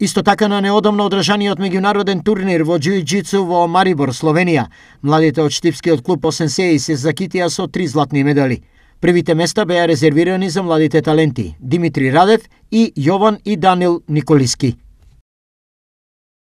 Исто така на неодамно одржаниот меѓународен турнир во джиу-джитсу во Марибор, Словенија, младите од штипскиот клуб Осенсеи се закитија со три златни медали. Првите места беа резервирани за младите таленти Димитри Радев и Јован и Данил Николиски.